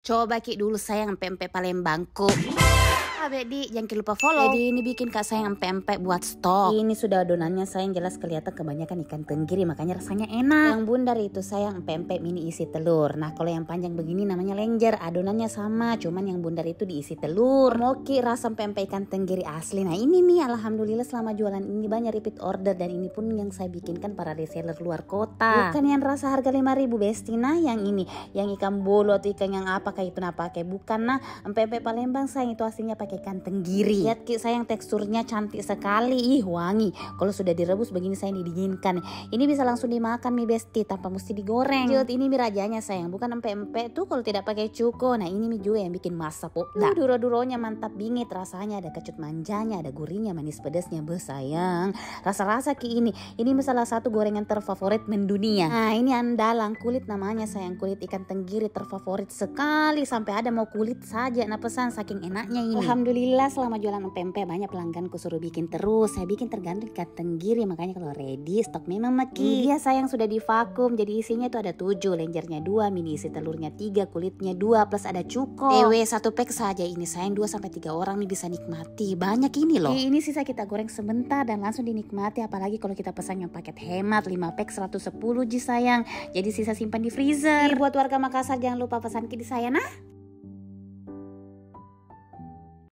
Coba kik dulu sayang pempek Palembangku yang jangan lupa follow. Jadi ini bikin Kak Sayang empe-empe buat stok. Ini sudah adonannya Sayang jelas kelihatan kebanyakan ikan tenggiri makanya rasanya enak. Yang bundar itu Sayang empe-empe mini isi telur. Nah, kalau yang panjang begini namanya lenjer, adonannya sama, cuman yang bundar itu diisi telur. Moki rasa empe-empe ikan tenggiri asli. Nah, ini nih alhamdulillah selama jualan ini banyak repeat order dan ini pun yang saya bikinkan para reseller luar kota. Bukan yang rasa harga 5000 bestina yang ini, yang ikan bolu atau ikan yang apa kayak itu napa kayak bukan nah empe-empe Palembang Sayang itu aslinya pakai kayak tenggiri tenggiri. Lihat Ki, sayang teksturnya cantik sekali. Ih, wangi. Kalau sudah direbus begini saya didinginkan. Ini bisa langsung dimakan mi besti tanpa mesti digoreng. Ciut, ini mie rajanya sayang, bukan empe-empe tuh kalau tidak pakai cuko. Nah, ini mie juga yang bikin masak kok Nah, duro-duronya mantap bingit rasanya, ada kecut manjanya, ada gurihnya, manis pedasnya. Be sayang, rasa-rasa Ki ini. Ini salah satu gorengan terfavorit mendunia. Nah, ini andalan kulit namanya sayang kulit ikan tenggiri terfavorit sekali sampai ada mau kulit saja. Nah, pesan saking enaknya ini. Alhamdulillah Alhamdulillah selama jualan MPMP banyak pelanggan suruh bikin terus. Saya bikin tergantung ikat tenggiri makanya kalau ready stok memang maki. Iya sayang sudah divakum jadi isinya itu ada 7, lenjernya 2, mini isi telurnya 3, kulitnya 2 plus ada cuko. Ewe satu pack saja ini sayang 2 sampai 3 orang nih bisa nikmati. Banyak ini loh. Ini sisa kita goreng sebentar dan langsung dinikmati apalagi kalau kita pesan yang paket hemat 5 pack 110 ji sayang. Jadi sisa simpan di freezer. Ini buat warga Makassar jangan lupa pesan ke di saya nah.